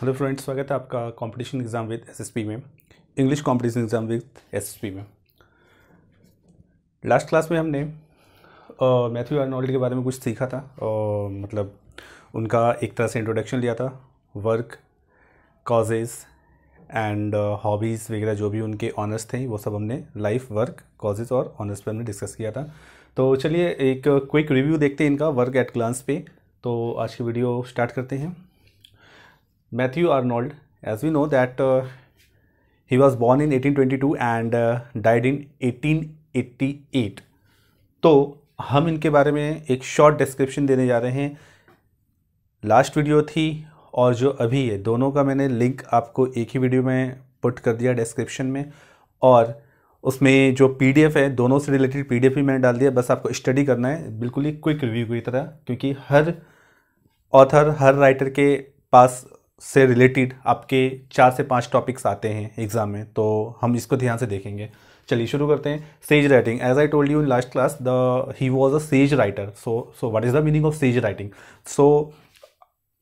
Hello friends स्वागत है आपका कंपटीशन एग्ज़ाम विद एसएसपी में English competition exam with SSP में लास्ट क्लास में हमने मैथ्यू आर्नोल्ड के बारे में कुछ सीखा था और मतलब उनका एक तरह से इंट्रोडक्शन लिया था वर्क कॉजेज़ एंड हॉबीज़ वगैरह जो भी उनके ऑनर्स थे वो सब हमने लाइफ वर्क कॉजेज़ और ऑनर्स पर हमने डिस्कस किया था तो चलिए एक क्विक रिव्यू देखते हैं इनका वर्क एट ग्लांस पे तो आज की वीडियो स्टार्ट करते हैं Matthew Arnold, as we know that uh, he was born in 1822 and uh, died in 1888. तो हम इनके बारे में एक शॉर्ट डिस्क्रिप्शन देने जा रहे हैं लास्ट वीडियो थी और जो अभी है दोनों का मैंने लिंक आपको एक ही वीडियो में पुट कर दिया डिस्क्रिप्शन में और उसमें जो पीडीएफ है दोनों से रिलेटेड पीडीएफ भी मैंने डाल दिया बस आपको स्टडी करना है बिल्कुल ही क्विक रिव्यू की तरह क्योंकि हर ऑथर हर राइटर के पास से रिलेटेड आपके चार से पांच टॉपिक्स आते हैं एग्ज़ाम में तो हम इसको ध्यान से देखेंगे चलिए शुरू करते हैं sage writing as I told you in last class the he was a sage writer so so what is the meaning of sage writing so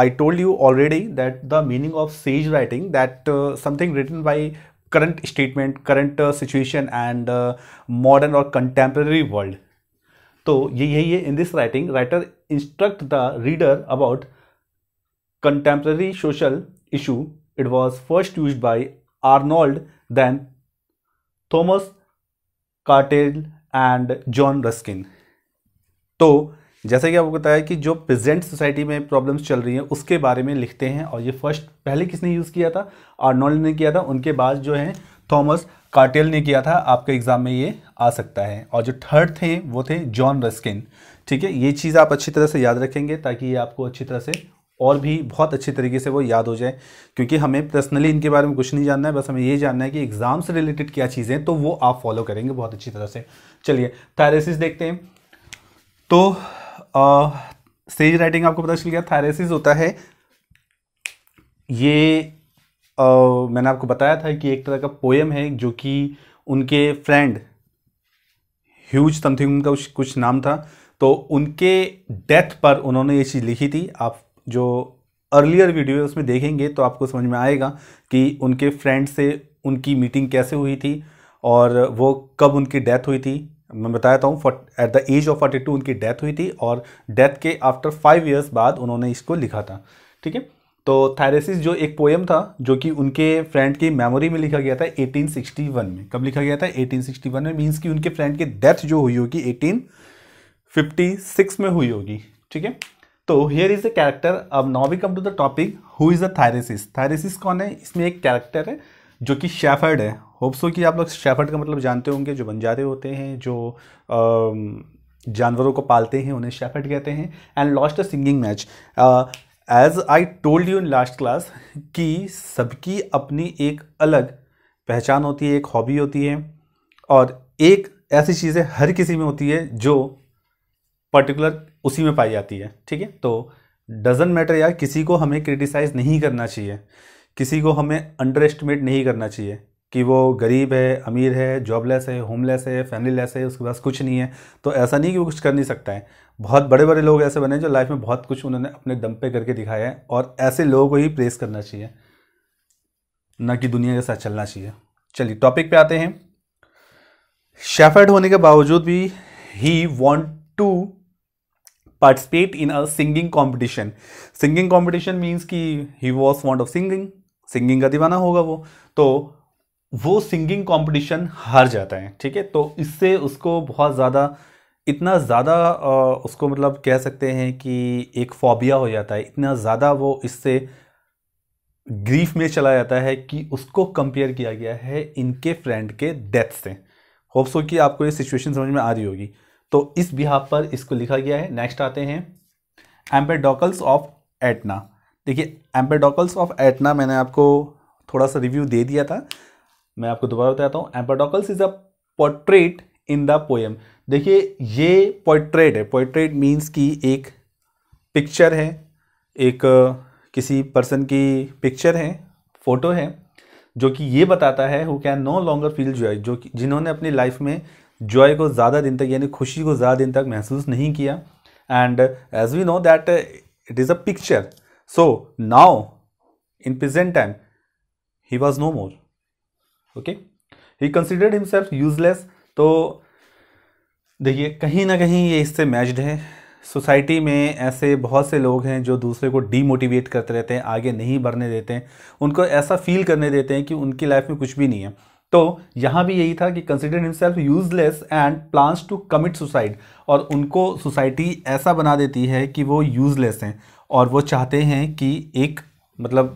I told you already that the meaning of sage writing that something written by current statement current situation and modern और contemporary world तो ये यही है in this writing writer instruct the reader about contemporary social issue, it was first used by Arnold, then Thomas Cartel and John Ruskin तो जैसा कि आपको बताया कि जो प्रेजेंट सोसाइटी में प्रॉब्लम्स चल रही हैं उसके बारे में लिखते हैं और ये फर्स्ट पहले किसने यूज़ किया था आर्नोल्ड ने किया था उनके बाद जो है थॉमस कार्टेल ने किया था आपके एग्ज़ाम में ये आ सकता है और जो थर्ड थे वो थे जॉन रस्किन ठीक है ये चीज़ आप अच्छी तरह से याद रखेंगे ताकि ये आपको अच्छी तरह से और भी बहुत अच्छी तरीके से वो याद हो जाए क्योंकि हमें पर्सनली इनके बारे में कुछ नहीं जानना है बस हमें ये जानना है कि एग्ज़ाम से रिलेटेड क्या चीज़ें तो वो आप फॉलो करेंगे बहुत अच्छी तरह से चलिए थायरेसिस देखते हैं तो स्टेज राइटिंग आपको पता चल गया थायरेसिस होता है ये आ, मैंने आपको बताया था कि एक तरह का पोएम है जो कि उनके फ्रेंड ह्यूज समथिंग उनका कुछ नाम था तो उनके डेथ पर उन्होंने ये चीज़ लिखी थी आप जो अर्लियर वीडियो है उसमें देखेंगे तो आपको समझ में आएगा कि उनके फ्रेंड से उनकी मीटिंग कैसे हुई थी और वो कब उनकी डेथ हुई थी मैं बताता हूँ at the age of forty two उनकी डेथ हुई थी और डेथ के आफ्टर फाइव ईयर्स बाद उन्होंने इसको लिखा था ठीक है तो थायरेसिस जो एक पोएम था जो कि उनके फ्रेंड की मेमोरी में लिखा गया था 1861 में कब लिखा गया था 1861 में मीन्स कि उनके फ्रेंड की डेथ जो हुई होगी 1856 में हुई होगी ठीक है तो हेयर इज अ कैरेक्टर अब now we come to the topic who is a Thyrsis Thyrsis कौन है इसमें एक कैरेक्टर है जो कि शेफर्ड है होप्सो कि आप लोग शेफर्ड का मतलब जानते होंगे जो बंजारे होते हैं जो जानवरों को पालते हैं उन्हें शेफर्ड कहते हैं and lost a singing match as I told you in last class कि सबकी अपनी एक अलग पहचान होती है एक हॉबी होती है और एक ऐसी चीज़ें हर किसी में होती है जो पर्टिकुलर उसी में पाई जाती है ठीक है तो डजेंट मैटर यार किसी को हमें क्रिटिसाइज़ नहीं करना चाहिए किसी को हमें अंडर एस्टिमेट नहीं करना चाहिए कि वो गरीब है अमीर है जॉबलेस है होमलेस है फैमिली लेस है उसके पास कुछ नहीं है तो ऐसा नहीं कि वो कुछ कर नहीं सकता है बहुत बड़े बड़े लोग ऐसे बने जो लाइफ में बहुत कुछ उन्होंने अपने दम पे करके दिखाया है और ऐसे लोगों को ही प्रेस करना चाहिए ना कि दुनिया के साथ चलना चाहिए चलिए टॉपिक पे आते हैं शेफर्ड होने के बावजूद भी he want to participate in a singing competition singing competition means की he was want of singing singing का दीवाना होगा वो तो वो सिंगिंग कॉम्पिटिशन हार जाता है ठीक है तो इससे उसको बहुत ज़्यादा इतना ज़्यादा उसको मतलब कह सकते हैं कि एक फॉबिया हो जाता है इतना ज़्यादा वो इससे ग्रीफ में चला जाता है कि उसको कंपेयर किया गया है इनके फ्रेंड के डेथ से होप्स हो कि आपको ये सिचुएशन समझ में आ रही होगी तो इस बिहा पर इसको लिखा गया है नेक्स्ट आते हैं एम्पेडोकल्स ऑफ एटना देखिए एम्पेडोकल्स ऑफ एटना मैंने आपको थोड़ा सा रिव्यू दे दिया था मैं आपको दोबारा बताता हूँ Empedocles is a portrait in the poem देखिए ये पोर्ट्रेट है पोर्ट्रेट मीन्स की एक पिक्चर है एक किसी पर्सन की पिक्चर है फ़ोटो है जो कि ये बताता है who can no longer feel जो है जो कि जिन्होंने अपनी लाइफ में जॉय को ज़्यादा दिन तक यानी खुशी को ज़्यादा दिन तक महसूस नहीं किया and as we know that it is a picture so now in present time he was no more okay he considered himself useless तो देखिए कहीं ना कहीं ये इससे मैच्ड है सोसाइटी में ऐसे बहुत से लोग हैं जो दूसरे को डीमोटिवेट करते रहते हैं आगे नहीं बढ़ने देते हैं उनको ऐसा फील करने देते हैं कि उनकी लाइफ में कुछ भी नहीं है तो यहाँ भी यही था कि consider himself useless and plans to commit suicide और उनको सोसाइटी ऐसा बना देती है कि वो यूजलेस हैं और वो चाहते हैं कि एक मतलब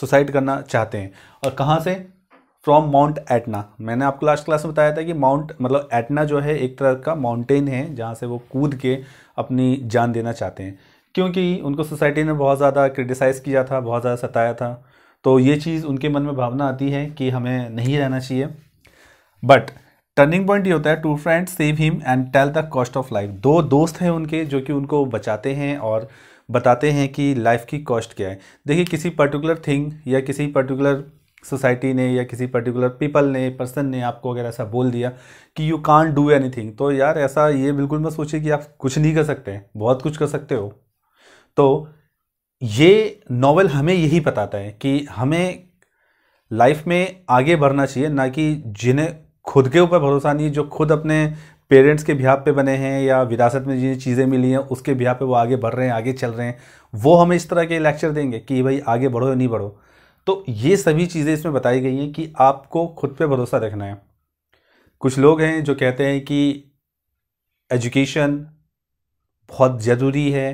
सुसाइड करना चाहते हैं और कहाँ से फ्रॉम माउंट एटना मैंने आपको लास्ट क्लास में बताया था कि माउंट मतलब एटना जो है एक तरह का माउंटेन है जहाँ से वो कूद के अपनी जान देना चाहते हैं क्योंकि उनको सोसाइटी ने बहुत ज़्यादा क्रिटिसाइज़ किया था बहुत ज़्यादा सताया था तो ये चीज़ उनके मन में भावना आती है कि हमें नहीं रहना चाहिए बट टर्निंग पॉइंट ये होता है two friend save him and tell the cost of life दो दोस्त हैं उनके जो कि उनको बचाते हैं और बताते हैं कि लाइफ की कॉस्ट क्या है देखिए किसी पर्टिकुलर थिंग या किसी पर्टिकुलर सोसाइटी ने या किसी पर्टिकुलर पीपल ने पर्सन ने आपको अगर ऐसा बोल दिया कि you can do anything तो यार ऐसा ये बिल्कुल मत सोचिए कि आप कुछ नहीं कर सकते बहुत कुछ कर सकते हो तो ये नावल हमें यही बताता है कि हमें लाइफ में आगे बढ़ना चाहिए ना कि जिन्हें खुद के ऊपर भरोसा नहीं जो खुद अपने पेरेंट्स के बिहाब पे बने हैं या विरासत में जिन्हें चीज़ें मिली हैं उसके बिहाब पे वो आगे बढ़ रहे हैं आगे चल रहे हैं वो हमें इस तरह के लेक्चर देंगे कि भाई आगे बढ़ो या नहीं बढ़ो तो ये सभी चीज़ें इसमें बताई गई हैं कि आपको खुद पर भरोसा रखना है कुछ लोग हैं जो कहते हैं कि एजुकेशन बहुत ज़रूरी है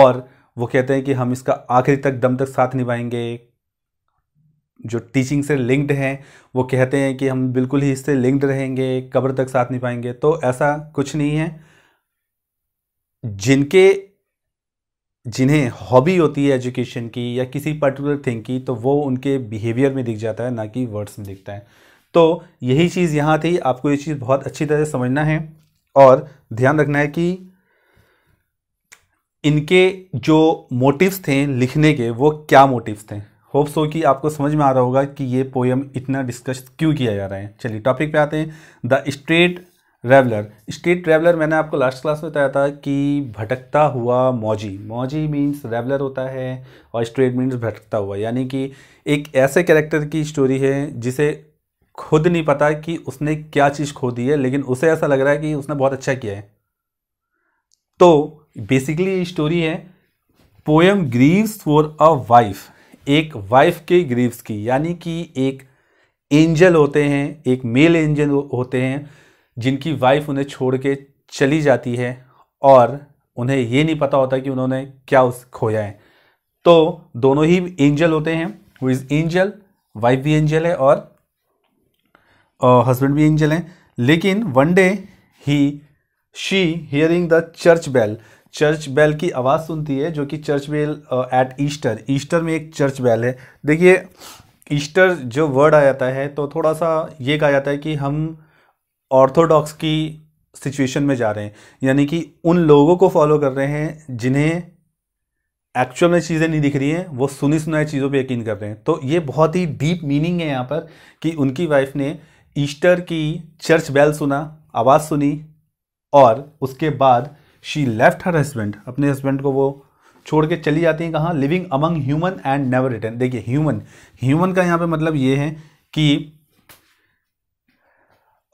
और वो कहते हैं कि हम इसका आखिरी तक दम तक साथ निभाएंगे जो टीचिंग से लिंक्ड हैं वो कहते हैं कि हम बिल्कुल ही इससे लिंक्ड रहेंगे कब्र तक साथ निभाएंगे तो ऐसा कुछ नहीं है जिनके जिन्हें हॉबी होती है एजुकेशन की या किसी पर्टिकुलर थिंग की तो वो उनके बिहेवियर में दिख जाता है ना कि वर्ड्स में दिखता है तो यही चीज़ यहाँ थी आपको ये चीज़ बहुत अच्छी तरह समझना है और ध्यान रखना है कि इनके जो मोटिव्स थे लिखने के वो क्या मोटिव्स थे होप सो कि आपको समझ में आ रहा होगा कि ये पोएम इतना डिस्कस क्यों किया जा रहा है चलिए टॉपिक पे आते हैं the strayed reveller strayed reveller मैंने आपको लास्ट क्लास में बताया था कि भटकता हुआ मौजी मौजी मीन्स रेवलर होता है और स्ट्रेट मीन्स भटकता हुआ यानी कि एक ऐसे कैरेक्टर की स्टोरी है जिसे खुद नहीं पता कि उसने क्या चीज़ खो दी है लेकिन उसे ऐसा लग रहा है कि उसने बहुत अच्छा किया है तो बेसिकली स्टोरी है poem grieves for a wife एक वाइफ के ग्रीव्स की यानी कि एक एंजल होते हैं एक मेल एंजल होते हैं जिनकी वाइफ उन्हें छोड़ के चली जाती है और उन्हें ये नहीं पता होता कि उन्होंने क्या उस खोया है तो दोनों ही एंजल होते हैं वो इज़ एंजल वाइफ भी एंजल है और हस्बैंड भी एंजल हैं लेकिन one day he she hearing the church bell church bell की आवाज़ सुनती है जो कि church bell at Easter Easter में एक चर्च बेल है देखिए ईस्टर जो वर्ड आ जाता है तो थोड़ा सा ये कहा जाता है कि हम ऑर्थोडॉक्स की सिचुएशन में जा रहे हैं यानी कि उन लोगों को फॉलो कर रहे हैं जिन्हें एक्चुअल में चीज़ें नहीं दिख रही हैं वो सुनी सुनाई चीज़ों पे यकीन कर रहे हैं तो ये बहुत ही डीप मीनिंग है यहाँ पर कि उनकी वाइफ ने ईस्टर की चर्च बेल सुना आवाज़ सुनी और उसके बाद शी लेफ्ट हर हस्बैंड अपने हस्बैंड को वो छोड़ के चली जाती हैं कहाँ living among human and never return देखिए ह्यूमन ह्यूमन का यहाँ पे मतलब ये है कि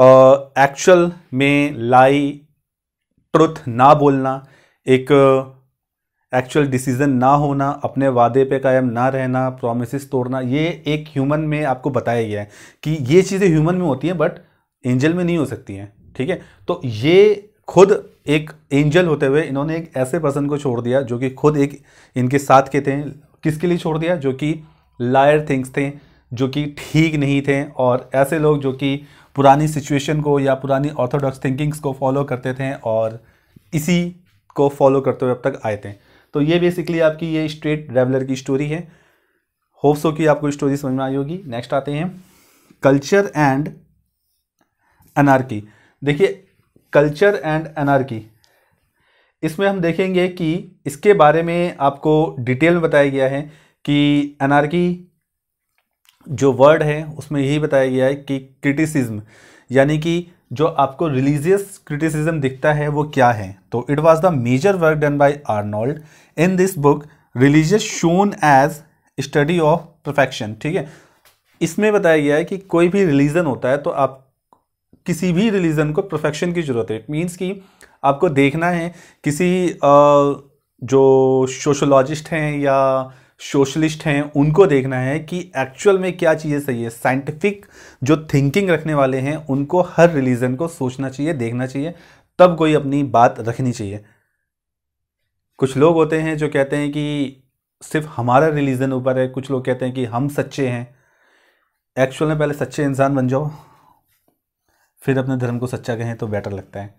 एक्चुअल uh, में लाई ट्रुथ ना बोलना एक एक्चुअल डिसीज़न ना होना अपने वादे पे कायम ना रहना प्रोमिस तोड़ना ये एक ह्यूमन में आपको बताया गया है कि ये चीज़ें ह्यूमन में होती हैं बट एंजल में नहीं हो सकती हैं ठीक है तो ये खुद एक एंजल होते हुए इन्होंने एक ऐसे पर्सन को छोड़ दिया जो कि खुद एक इनके साथ के थे किसके लिए छोड़ दिया जो कि लायर थिंग्स थे जो कि ठीक नहीं थे और ऐसे लोग जो कि पुरानी सिचुएशन को या पुरानी ऑर्थोडॉक्स थिंकिंग्स को फॉलो करते थे और इसी को फॉलो करते हुए अब तक आए थे तो ये बेसिकली आपकी ये स्ट्रेट रेवलर की स्टोरी है होप्स हो कि आपको स्टोरी समझ में आई होगी नेक्स्ट आते हैं कल्चर एंड अनारकी देखिए कल्चर एंड एनार्की इसमें हम देखेंगे कि इसके बारे में आपको डिटेल में बताया गया है कि एनार्की जो वर्ड है उसमें यही बताया गया है कि क्रिटिसिज्म यानी कि जो आपको रिलीजियस क्रिटिसिज्म दिखता है वो क्या है तो it was the major work done by Arnold in this book religious shown as study of perfection ठीक है इसमें बताया गया है कि कोई भी रिलीजन होता है तो आप किसी भी रिलीजन को परफेक्शन की ज़रूरत है इट मीन्स कि आपको देखना है किसी जो सोशोलॉजिस्ट हैं या सोशलिस्ट हैं उनको देखना है कि एक्चुअल में क्या चीज़ें सही है साइंटिफिक जो थिंकिंग रखने वाले हैं उनको हर रिलीजन को सोचना चाहिए देखना चाहिए तब कोई अपनी बात रखनी चाहिए कुछ लोग होते हैं जो कहते हैं कि सिर्फ हमारा रिलीजन ऊपर है कुछ लोग कहते हैं कि हम सच्चे हैं एक्चुअल में पहले सच्चे इंसान बन जाओ फिर अपने धर्म को सच्चा कहें तो बेटर लगता है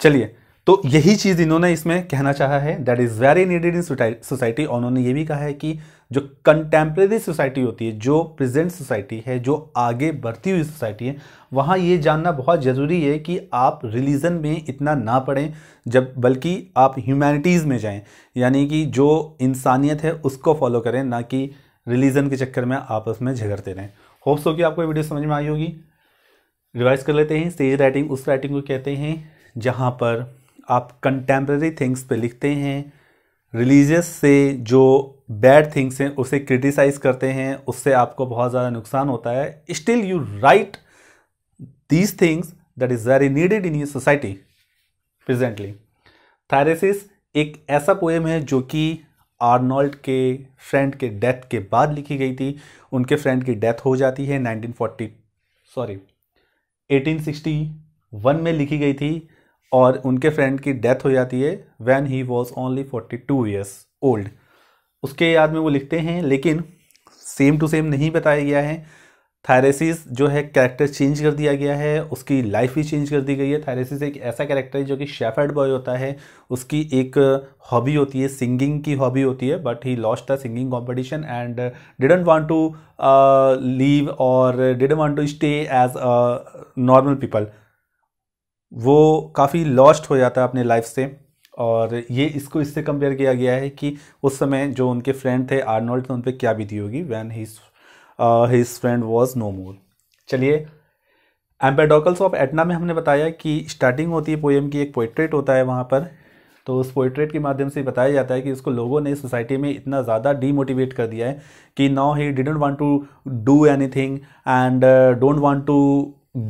चलिए तो यही चीज़ इन्होंने इसमें कहना चाहा है that is very needed in society और उन्होंने ये भी कहा है कि जो कंटेम्प्रेरी सोसाइटी होती है जो प्रेजेंट सोसाइटी है जो आगे बढ़ती हुई सोसाइटी है वहाँ ये जानना बहुत ज़रूरी है कि आप रिलीजन में इतना ना पढ़ें जब बल्कि आप ह्यूमैनिटीज़ में जाएं यानी कि जो इंसानियत है उसको फॉलो करें ना कि रिलीजन के चक्कर में आपस में झगड़ते रहें होप्स हो कि आपको वीडियो समझ में आई होगी रिवाइज कर लेते हैं स्टेज राइटिंग उस राइटिंग को कहते हैं जहाँ पर आप कंटेम्प्रेरी थिंग्स पे लिखते हैं रिलीजियस से जो बैड थिंग्स हैं उसे क्रिटिसाइज़ करते हैं उससे आपको बहुत ज़्यादा नुकसान होता है still you write these things that is very needed in your society presently Thyrsis एक ऐसा पोएम है जो कि आर्नोल्ड के फ्रेंड के डेथ के बाद लिखी गई थी उनके फ्रेंड की डेथ हो जाती है 1940 सॉरी 1861 में लिखी गई थी और उनके फ्रेंड की डेथ हो जाती है when he was only forty two years old उसके याद में वो लिखते हैं लेकिन सेम टू सेम नहीं बताया गया है थायरेसिस जो है कैरेक्टर चेंज कर दिया गया है उसकी लाइफ ही चेंज कर दी गई है थायरेसिस एक ऐसा कैरेक्टर है जो कि शेफर्ड बॉय होता है उसकी एक हॉबी होती है सिंगिंग की हॉबी होती है but he lost the singing competition and didn't want to leave और didn't want to stay as normal people वो काफ़ी लॉस्ट हो जाता है अपने लाइफ से और ये इसको इससे कंपेयर किया गया है कि उस समय जो उनके फ्रेंड थे आर्नोल्ड तो ने उन पर क्या बीती होगी when he his friend was no more चलिए एम्पेडोकल्स ऑफ एटना में हमने बताया कि स्टार्टिंग होती है पोएम की एक पोइट्रेट होता है वहाँ पर तो उस पोइट्रेट के माध्यम से बताया जाता है कि उसको लोगों ने सोसाइटी में इतना ज़्यादा डीमोटिवेट कर दिया है कि now he didn't want to do anything and don't want to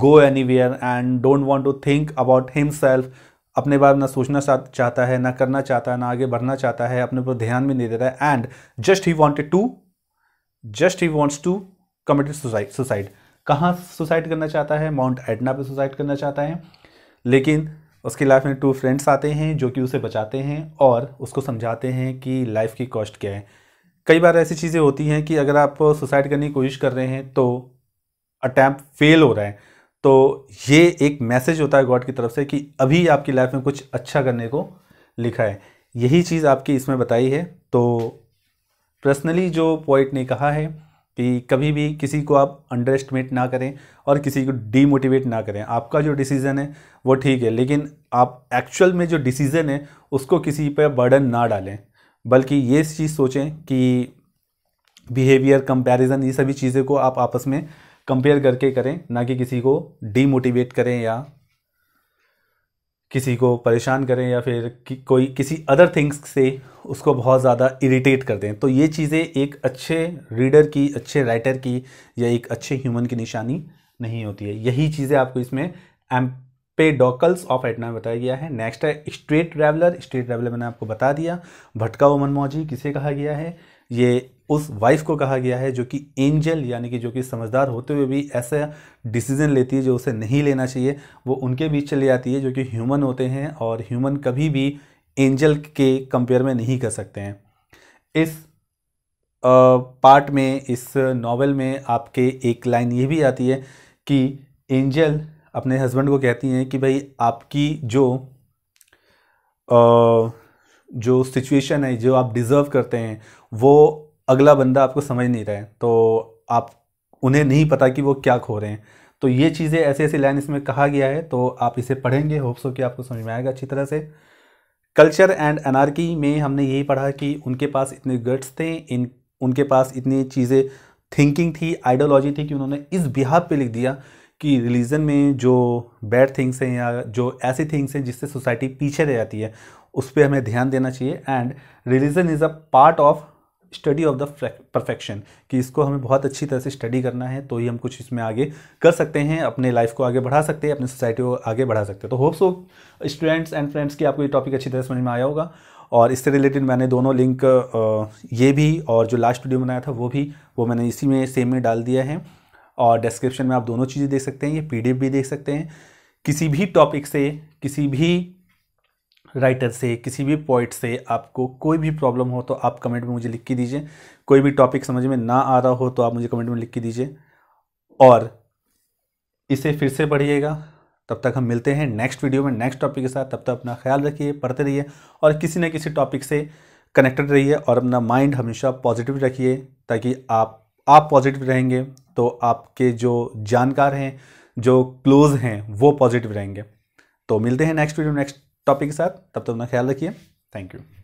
go anywhere and don't want to think about himself अपने बारे ना सोचना चाहता है ना करना चाहता है ना आगे बढ़ना चाहता है अपने ऊपर ध्यान भी नहीं दे रहा है and just he wanted to just he wants to commit suicide कहाँ सुसाइड करना चाहता है माउंट एडना पे सुसाइड करना चाहता है लेकिन उसकी लाइफ में टू फ्रेंड्स आते हैं जो कि उसे बचाते हैं और उसको समझाते हैं कि लाइफ की कॉस्ट क्या है कई बार ऐसी चीज़ें होती हैं कि अगर आप सुसाइड करने की कोशिश कर रहे हैं तो अटैम्प फेल हो रहा है तो ये एक मैसेज होता है गॉड की तरफ से कि अभी आपकी लाइफ में कुछ अच्छा करने को लिखा है यही चीज़ आपकी इसमें बताई है तो पर्सनली जो पोइट ने कहा है कि कभी भी किसी को आप अंडर एस्टिमेट ना करें और किसी को डीमोटिवेट ना करें आपका जो डिसीज़न है वो ठीक है लेकिन आप एक्चुअल में जो डिसीज़न है उसको किसी पर बर्डन ना डालें बल्कि ये चीज़ सोचें कि बिहेवियर कंपैरिजन ये सभी चीज़ें को आप आपस में कंपेयर करके करें ना कि किसी को डीमोटिवेट करें या किसी को परेशान करें या फिर कि, कोई किसी अदर थिंग्स से उसको बहुत ज़्यादा इरिटेट कर दें तो ये चीज़ें एक अच्छे रीडर की अच्छे राइटर की या एक अच्छे ह्यूमन की निशानी नहीं होती है यही चीज़ें आपको इसमें एम्पेडोकल्स ऑफ एटना में बताया गया है नेक्स्ट है स्ट्रेट ट्रैवलर स्ट्रेट ट्रैवलर मैंने आपको बता दिया भटका ओमन मनमौजी किसे कहा गया है ये उस वाइफ को कहा गया है जो कि एंजल यानी कि जो कि समझदार होते हुए भी ऐसा डिसीजन लेती है जो उसे नहीं लेना चाहिए वो उनके बीच चली जाती है जो कि ह्यूमन होते हैं और ह्यूमन कभी भी एंजल के कंपेयर में नहीं कर सकते हैं इस पार्ट में इस नावल में आपके एक लाइन ये भी आती है कि एंजल अपने हस्बैंड को कहती हैं कि भाई आपकी जो आ, जो सिचुएशन है जो आप डिज़र्व करते हैं वो अगला बंदा आपको समझ नहीं रहा है तो आप उन्हें नहीं पता कि वो क्या खो रहे हैं तो ये चीज़ें ऐसे ऐसे लाइन इसमें कहा गया है तो आप इसे पढ़ेंगे होप्स हो कि आपको समझ में आएगा अच्छी तरह से कल्चर एंड अनार्की में हमने यही पढ़ा कि उनके पास इतने गट्स थे इन उनके पास इतनी चीज़ें थिंकिंग थी आइडियोलॉजी थी कि उन्होंने इस बिहाब पे लिख दिया कि रिलीजन में जो बैड थिंग्स हैं या जो ऐसी थिंग्स हैं जिससे सोसाइटी पीछे रह जाती है उस पर हमें ध्यान देना चाहिए and religion is a part of study of the perfection कि इसको हमें बहुत अच्छी तरह से स्टडी करना है तो ही हम कुछ इसमें आगे कर सकते हैं अपने लाइफ को आगे बढ़ा सकते हैं अपनी सोसाइटी को आगे बढ़ा सकते हैं तो होप्स हो स्टूडेंट्स एंड फ्रेंड्स की आपको ये टॉपिक अच्छी तरह समझ में आया होगा और इससे रिलेटेड मैंने दोनों लिंक ये भी और जो लास्ट वीडियो बनाया था वो भी वो मैंने इसी में सेम में डाल दिया है और डिस्क्रिप्शन में आप दोनों चीज़ें देख सकते हैं ये पी भी देख सकते हैं किसी भी टॉपिक से किसी भी राइटर से किसी भी पॉइंट से आपको कोई भी प्रॉब्लम हो तो आप कमेंट में मुझे लिख के दीजिए कोई भी टॉपिक समझ में ना आ रहा हो तो आप मुझे कमेंट में लिख के दीजिए और इसे फिर से पढ़िएगा तब तक हम मिलते हैं नेक्स्ट वीडियो में नेक्स्ट टॉपिक के साथ तब तक अपना ख्याल रखिए पढ़ते रहिए और किसी न किसी टॉपिक से कनेक्टेड रहिए और अपना माइंड हमेशा पॉजिटिव रखिए ताकि आप आप पॉजिटिव रहेंगे तो आपके जो जानकार हैं जो क्लोज़ हैं वो पॉजिटिव रहेंगे तो मिलते हैं नेक्स्ट वीडियो नेक्स्ट टॉपिक के साथ तब तक अपना ख्याल रखिए थैंक यू